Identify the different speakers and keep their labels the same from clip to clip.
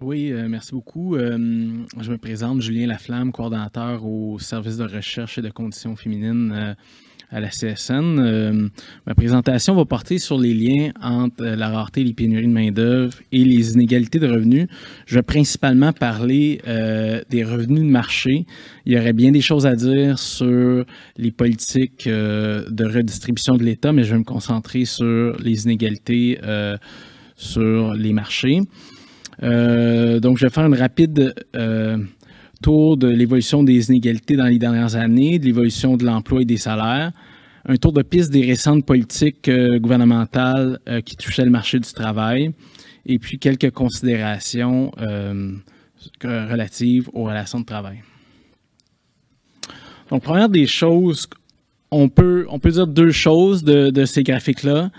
Speaker 1: Oui, euh, merci beaucoup. Euh, je me présente Julien Laflamme, coordonnateur au service de recherche et de conditions féminines euh, à la CSN. ma présentation va porter sur les liens entre la rareté et les pénuries de main-d'œuvre et les inégalités de revenus. Je vais principalement parler des revenus de marché. Il y aurait bien des choses à dire sur les politiques de redistribution de l'État, mais je vais me concentrer sur les inégalités sur les marchés. Euh, donc, je vais faire un rapide euh, tour de l'évolution des inégalités dans les dernières années, de l'évolution de l'emploi et des salaires, un tour de piste des récentes politiques euh, gouvernementales qui touchaient le marché du travail, et puis quelques considérations relatives aux relations de travail. Donc, première des choses, on peut, dire deux choses de ces graphiques-là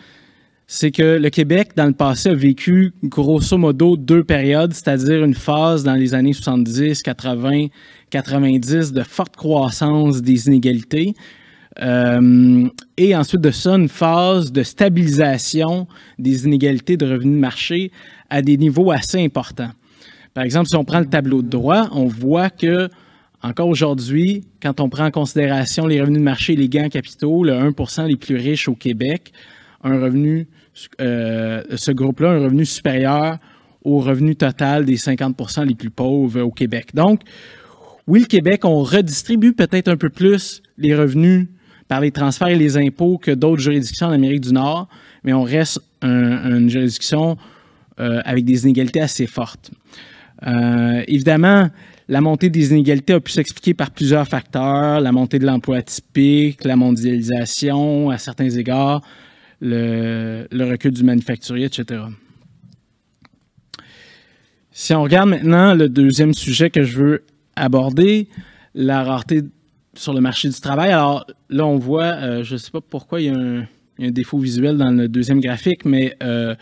Speaker 1: c'est que le Québec, dans le passé, a vécu grosso modo deux périodes, c'est-à-dire une phase dans les années 70, 80, 90 de forte croissance des inégalités. Euh, et ensuite de ça, une phase de stabilisation des inégalités de revenus de marché à des niveaux assez importants. Par exemple, si on prend le tableau de droit, on voit que encore aujourd'hui, quand on prend en considération les revenus de marché et les gains capitaux, le 1 des plus riches au Québec un revenu euh, ce groupe-là a un revenu supérieur au revenu total des 50 les plus pauvres au Québec. Donc, oui, le Québec, on redistribue peut-être un peu plus les revenus par les transferts et les impôts que d'autres juridictions en Amérique du Nord, mais on reste une juridiction euh, avec des inégalités assez fortes. Euh, évidemment, la montée des inégalités a pu s'expliquer par plusieurs facteurs, la montée de l'emploi atypique, la mondialisation à certains égards, le, recul du manufacturier, etc. Si on regarde maintenant le deuxième sujet que je veux aborder, la rareté sur le marché du travail. Alors là, on voit, euh, je ne sais pas pourquoi il y, a un, défaut visuel dans le deuxième graphique, mais euh,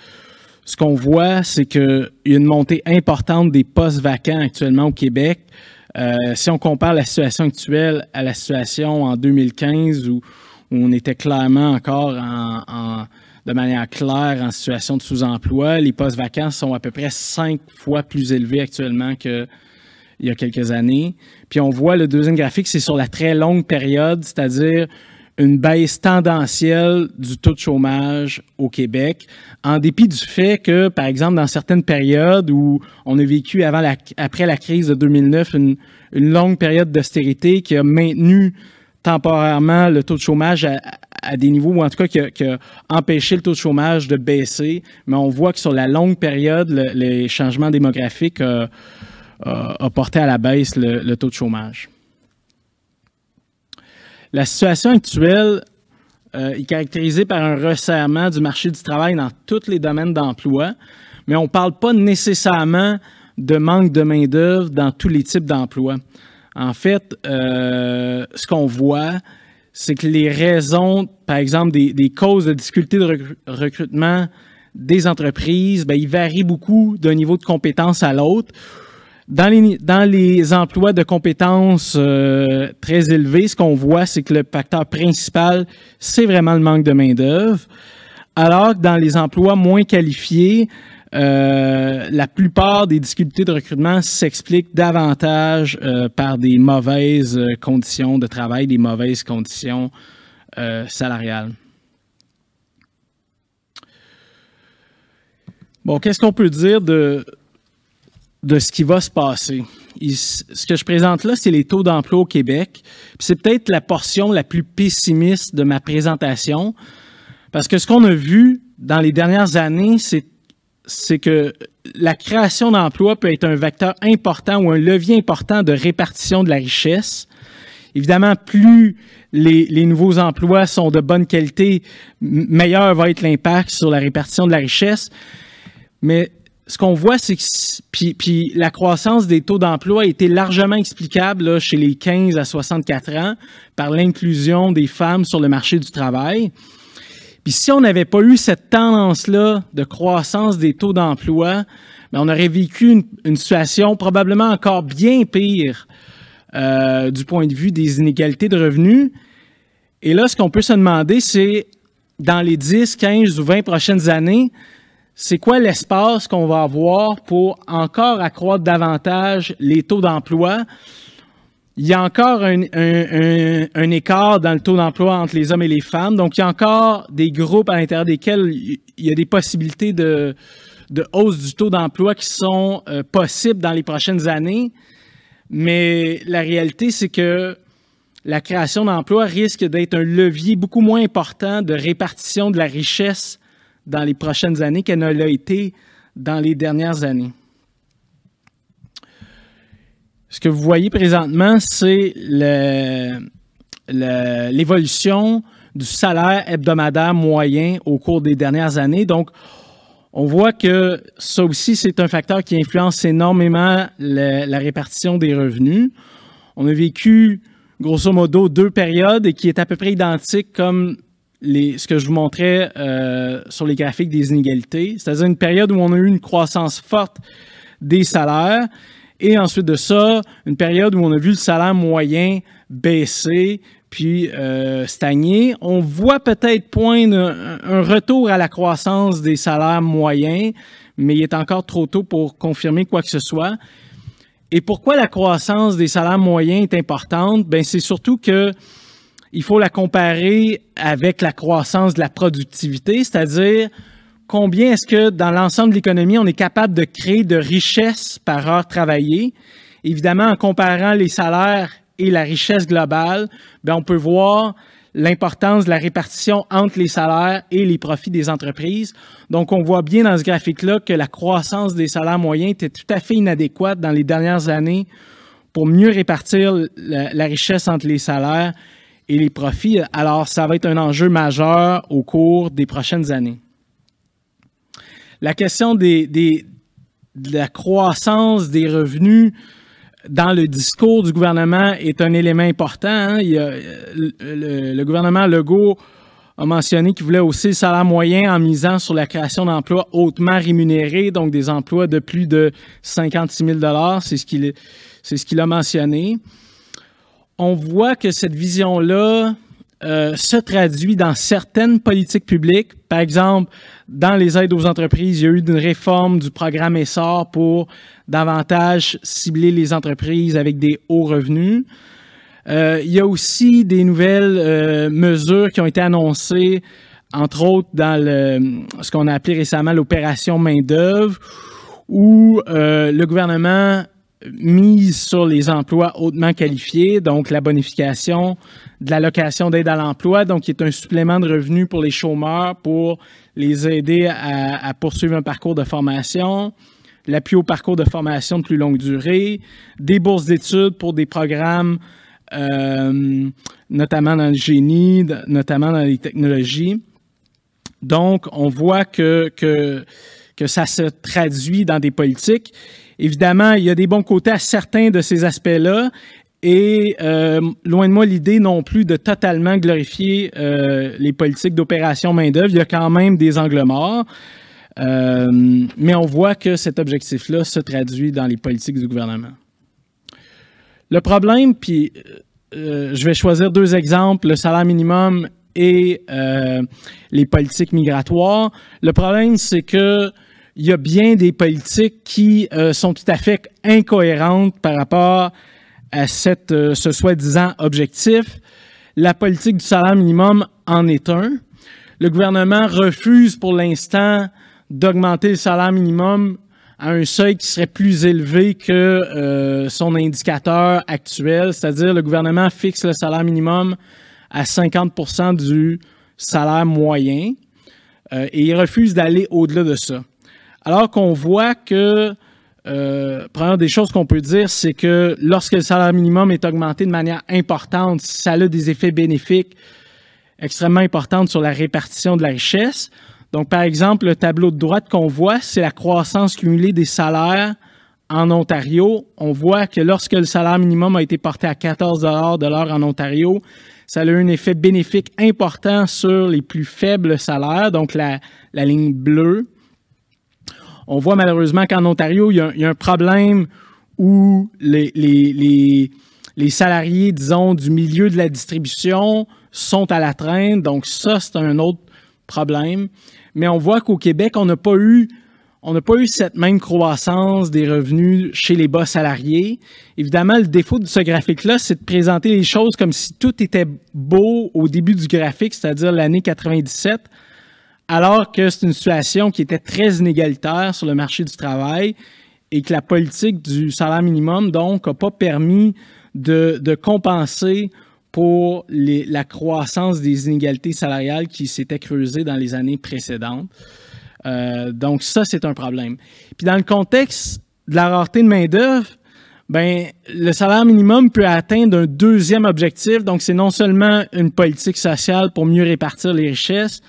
Speaker 1: ce qu'on voit, c'est qu'il y a une montée importante des postes vacants actuellement au Québec. Euh, si on compare la situation actuelle à la situation en 2015 où où on était clairement encore de manière claire en situation de sous-emploi. Les postes vacants sont à peu près cinq fois plus élevés actuellement qu'il y a quelques années. Puis on voit le deuxième graphique, c'est sur la très longue période, c'est-à-dire une baisse tendancielle du taux de chômage au Québec, en dépit du fait que, par exemple, dans certaines périodes où on a vécu avant après la crise de 2009 une longue période d'austérité qui a maintenu temporairement le taux de chômage à, des niveaux, ou en tout cas qui a, empêché le taux de chômage de baisser. Mais on voit que sur la longue période, les changements démographiques euh, euh, ont porté à la baisse le, taux de chômage. La situation actuelle euh, est caractérisée par un resserrement du marché du travail dans tous les domaines d'emploi, mais on ne parle pas nécessairement de manque de main-d'œuvre dans tous les types d'emplois. En fait, euh, ce qu'on voit, c'est que les raisons, par exemple, des, causes de difficultés de recrutement des entreprises, bien, ils varient beaucoup d'un niveau de compétence à l'autre. Dans les, dans les emplois de compétences euh, très élevés, ce qu'on voit, c'est que le facteur principal, c'est vraiment le manque de main-d'œuvre. Alors que dans les emplois moins qualifiés, euh, la plupart des difficultés de recrutement s'expliquent davantage euh, par des mauvaises euh, conditions de travail, des mauvaises conditions salariales. Bon, qu'est-ce qu'on peut dire de, de ce qui va se passer? ce que je présente là, c'est les taux d'emploi au Québec. C'est peut-être la portion la plus pessimiste de ma présentation, parce que ce qu'on a vu dans les dernières années, c'est c'est que la création d'emplois peut être un vecteur important ou un levier important de répartition de la richesse. Évidemment, plus les, nouveaux emplois sont de bonne qualité, meilleur va être l'impact sur la répartition de la richesse. Mais ce qu'on voit, c'est que la croissance des taux d'emploi a été largement explicable chez les 15 à 64 ans par l'inclusion des femmes sur le marché du travail. Puis si on n'avait pas eu cette tendance-là de croissance des taux d'emploi, ben, on aurait vécu une, situation probablement encore bien pire euh, du point de vue des inégalités de revenus. Et là, ce qu'on peut se demander, c'est dans les 10, 15 ou 20 prochaines années, c'est quoi l'espace qu'on va avoir pour encore accroître davantage les taux d'emploi? il y a encore un, écart dans le taux d'emploi entre les hommes et les femmes. Donc, il y a encore des groupes à l'intérieur desquels il y a des possibilités de, hausse du taux d'emploi qui sont euh, possibles dans les prochaines années. Mais la réalité, c'est que la création d'emplois risque d'être un levier beaucoup moins important de répartition de la richesse dans les prochaines années qu'elle ne l'a été dans les dernières années ce que vous voyez présentement, c'est l'évolution du salaire hebdomadaire moyen au cours des dernières années. Donc, on voit que ça aussi, c'est un facteur qui influence énormément la, répartition des revenus. On a vécu, grosso modo, deux périodes et qui est à peu près identique comme ce que je vous montrais euh, sur les graphiques des inégalités, c'est-à-dire une période où on a eu une croissance forte des salaires et ensuite de ça, une période où on a vu le salaire moyen baisser, puis euh, stagner. On voit peut-être point un, retour à la croissance des salaires moyens, mais il est encore trop tôt pour confirmer quoi que ce soit. Et pourquoi la croissance des salaires moyens est importante? Ben, c'est surtout que il faut la comparer avec la croissance de la productivité, c'est-à-dire combien est-ce que dans l'ensemble de l'économie, on est capable de créer de richesses par heure travaillée. Évidemment, en comparant les salaires et la richesse globale, ben, on peut voir l'importance de la répartition entre les salaires et les profits des entreprises. Donc, on voit bien dans ce graphique-là que la croissance des salaires moyens était tout à fait inadéquate dans les dernières années pour mieux répartir la richesse entre les salaires et les profits. Alors, ça va être un enjeu majeur au cours des prochaines années la question des, de la croissance des revenus dans le discours du gouvernement est un élément important. Hein. Euh, le, gouvernement Legault a mentionné qu'il voulait aussi le salaire moyen en misant sur la création d'emplois hautement rémunérés, donc des emplois de plus de 56 000 C'est ce qu'il a mentionné. On voit que cette vision-là euh, se traduit dans certaines politiques publiques. Par exemple, dans les aides aux entreprises, il y a eu une réforme du programme Essor pour davantage cibler les entreprises avec des hauts revenus. Euh, il y a aussi des nouvelles euh, mesures qui ont été annoncées, entre autres dans le, ce qu'on a appelé récemment l'opération main-d'œuvre, où le gouvernement mise sur les emplois hautement qualifiés, donc la bonification de l'allocation d'aide à l'emploi, donc qui est un supplément de revenus pour les chômeurs pour les aider à, poursuivre un parcours de formation, l'appui au parcours de formation de plus longue durée, des bourses d'études pour des programmes euh, notamment dans le génie, notamment dans les technologies. Donc, on voit que, que, que ça se traduit dans des politiques. Évidemment, il y a des bons côtés à certains de ces aspects-là. Et euh, loin de moi l'idée non plus de totalement glorifier euh, les politiques d'opération main-d'œuvre. Il y a quand même des angles morts. Euh, mais on voit que cet objectif-là se traduit dans les politiques du gouvernement. Le problème, puis je vais choisir deux exemples, le salaire minimum et les politiques migratoires. Le problème, c'est que il y a bien des politiques qui euh, sont tout à fait incohérentes par rapport à euh, ce soi-disant objectif. La politique du salaire minimum en est un. Le gouvernement refuse pour l'instant d'augmenter le salaire minimum à un seuil qui serait plus élevé que euh, son indicateur actuel, c'est-à-dire le gouvernement fixe le salaire minimum à 50 du salaire moyen et il refuse d'aller au-delà de ça. Alors qu'on voit que, euh, première des choses qu'on peut dire, c'est que lorsque le salaire minimum est augmenté de manière importante, ça a des effets bénéfiques extrêmement importants sur la répartition de la richesse. Donc, par exemple, le tableau de droite qu'on voit, c'est la croissance cumulée des salaires en Ontario. On voit que lorsque le salaire minimum a été porté à 14 de l'heure en Ontario, ça a eu un effet bénéfique important sur les plus faibles salaires, donc la ligne bleue on voit malheureusement qu'en Ontario, il y, a un problème où les, salariés, disons, du milieu de la distribution sont à la traîne. Donc ça, c'est un autre problème. Mais on voit qu'au Québec, on n'a pas eu on n'a pas eu cette même croissance des revenus chez les bas salariés. Évidemment, le défaut de ce graphique-là, c'est de présenter les choses comme si tout était beau au début du graphique, c'est-à-dire l'année 97, alors que c'est une situation qui était très inégalitaire sur le marché du travail et que la politique du salaire minimum, donc, n'a pas permis de, compenser pour la croissance des inégalités salariales qui s'étaient creusées dans les années précédentes. Euh, donc, ça, c'est un problème. Puis, dans le contexte de la rareté de main-d'œuvre, ben, le salaire minimum peut atteindre un deuxième objectif. Donc, c'est non seulement une politique sociale pour mieux répartir les richesses,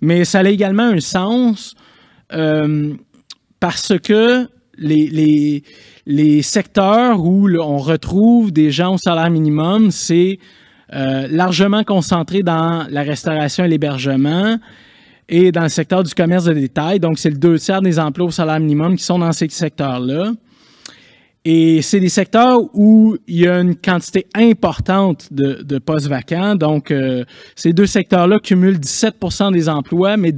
Speaker 1: mais ça a également un sens euh, parce que les, les, secteurs où on retrouve des gens au salaire minimum, c'est euh, largement concentré dans la restauration et l'hébergement et dans le secteur du commerce de détail. Donc, c'est le deux tiers des emplois au salaire minimum qui sont dans ces secteurs-là. Et c'est des secteurs où il y a une quantité importante de, postes vacants. Donc, euh, ces deux secteurs-là cumulent 17 des emplois, mais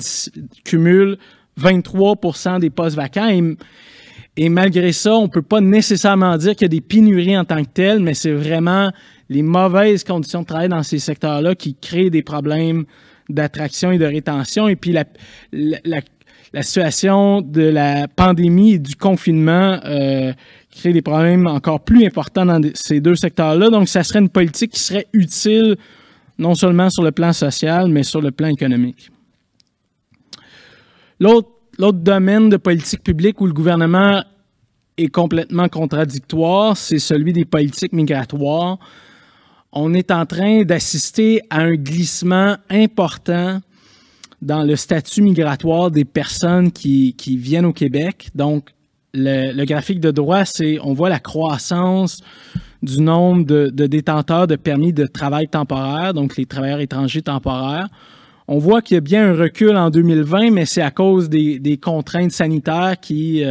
Speaker 1: cumulent 23 des postes vacants. Et, malgré ça, on ne peut pas nécessairement dire qu'il y a des pénuries en tant que telles, mais c'est vraiment les mauvaises conditions de travail dans ces secteurs-là qui créent des problèmes d'attraction et de rétention. Et puis la, situation de la pandémie et du confinement euh, des problèmes encore plus importants dans ces deux secteurs-là. Donc, ça serait une politique qui serait utile non seulement sur le plan social, mais sur le plan économique. L'autre domaine de politique publique où le gouvernement est complètement contradictoire, c'est celui des politiques migratoires. On est en train d'assister à un glissement important dans le statut migratoire des personnes qui, qui viennent au Québec. Donc, le, graphique de droit, c'est on voit la croissance du nombre de, détenteurs de permis de travail temporaire, donc les travailleurs étrangers temporaires. On voit qu'il y a bien un recul en 2020, mais c'est à cause des, contraintes sanitaires qui, ont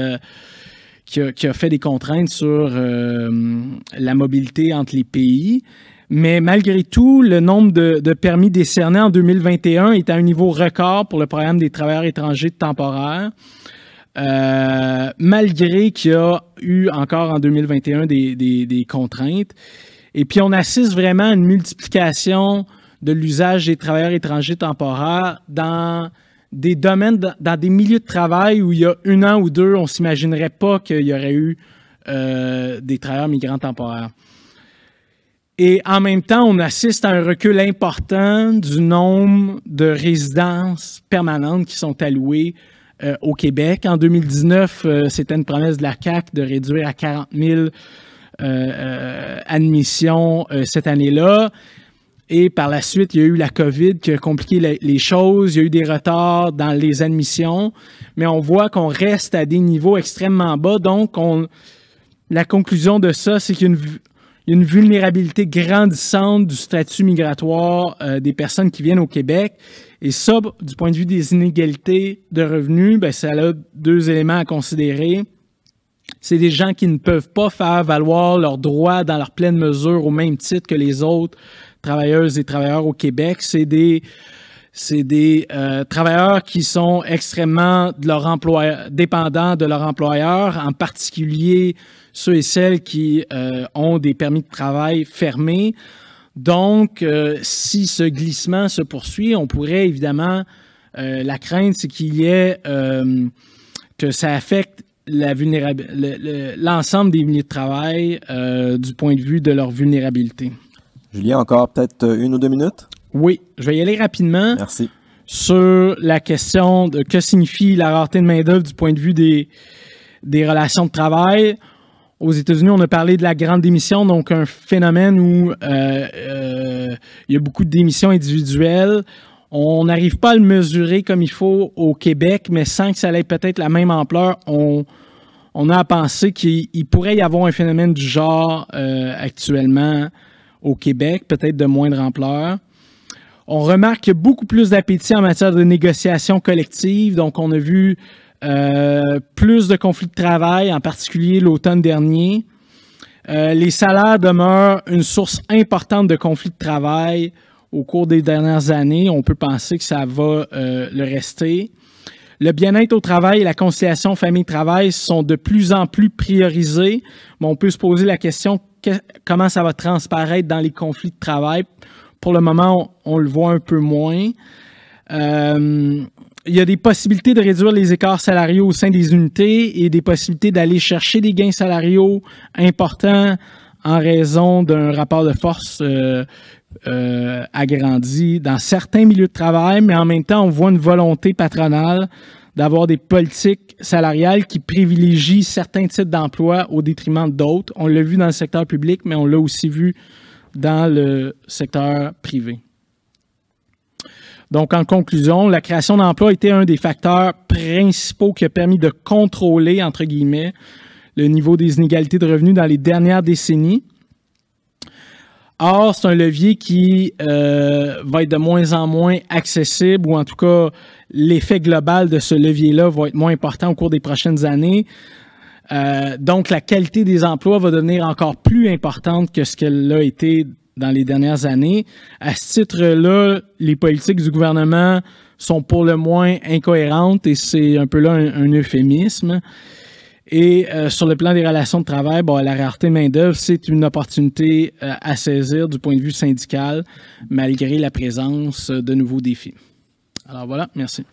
Speaker 1: euh, qui, a, fait des contraintes sur euh, la mobilité entre les pays. Mais malgré tout, le nombre de, de, permis décernés en 2021 est à un niveau record pour le programme des travailleurs étrangers temporaires. Euh, malgré qu'il y a eu encore en 2021 des, contraintes. Et puis on assiste vraiment à une multiplication de l'usage des travailleurs étrangers temporaires dans des domaines, dans des milieux de travail où il y a un an ou deux, on ne s'imaginerait pas qu'il y aurait eu euh, des travailleurs migrants temporaires. Et en même temps, on assiste à un recul important du nombre de résidences permanentes qui sont allouées euh, au Québec. En 2019, euh, c'était une promesse de la CAC de réduire à 40 000 euh, admissions cette année-là. Et par la suite, il y a eu la COVID qui a compliqué les choses, il y a eu des retards dans les admissions, mais on voit qu'on reste à des niveaux extrêmement bas. Donc, la conclusion de ça, c'est qu'il y a une, vulnérabilité grandissante du statut migratoire des personnes qui viennent au Québec. Et ça, du point de vue des inégalités de revenus, bien, ça a deux éléments à considérer. C'est des gens qui ne peuvent pas faire valoir leurs droits dans leur pleine mesure au même titre que les autres travailleuses et travailleurs au Québec. C'est des, des euh, travailleurs qui sont extrêmement leur dépendants de leur employeur, en particulier ceux et celles qui euh, ont des permis de travail fermés. Donc, euh, si ce glissement se poursuit, on pourrait évidemment, euh, la crainte, c'est qu'il y ait euh, que ça affecte l'ensemble des milieux de travail du point de vue de leur vulnérabilité. Julien, encore peut-être une ou deux minutes? Oui, je vais y aller rapidement. Merci. Sur la question de que signifie la rareté de main-d'œuvre du point de vue des, des relations de travail. Aux États-Unis, on a parlé de la grande démission, donc un phénomène où euh, euh, il y a beaucoup de démissions individuelles. On n'arrive pas à le mesurer comme il faut au Québec, mais sans que ça ait peut-être la même ampleur, on, a à penser qu'il pourrait y avoir un phénomène du genre euh, actuellement au Québec, peut-être de moindre ampleur. On remarque beaucoup plus d'appétit en matière de négociation collective, donc on a vu euh, plus de conflits de travail, en particulier l'automne dernier. Euh, les salaires demeurent une source importante de conflits de travail au cours des dernières années. On peut penser que ça va euh, le rester. Le bien-être au travail et la conciliation famille-travail sont de plus en plus priorisés, mais on peut se poser la question comment ça va transparaître dans les conflits de travail. Pour le moment, on, le voit un peu moins il y a des possibilités de réduire les écarts salariaux au sein des unités et des possibilités d'aller chercher des gains salariaux importants en raison d'un rapport de force euh, euh, agrandi dans certains milieux de travail, mais en même temps, on voit une volonté patronale d'avoir des politiques salariales qui privilégient certains types d'emplois au détriment d'autres. On l'a vu dans le secteur public, mais on l'a aussi vu dans le secteur privé. Donc, en conclusion, la création d'emplois était un des facteurs principaux qui a permis de contrôler, entre guillemets, le niveau des inégalités de revenus dans les dernières décennies. Or, c'est un levier qui euh, va être de moins en moins accessible, ou en tout cas, l'effet global de ce levier-là va être moins important au cours des prochaines années. Euh, donc, la qualité des emplois va devenir encore plus importante que ce qu'elle a été dans les dernières années. À ce titre-là, les politiques du gouvernement sont pour le moins incohérentes et c'est un peu là un, euphémisme. Et euh, sur le plan des relations de travail, bon, la rareté main-d'œuvre, c'est une opportunité euh, à saisir du point de vue syndical, malgré la présence de nouveaux défis. Alors voilà, merci.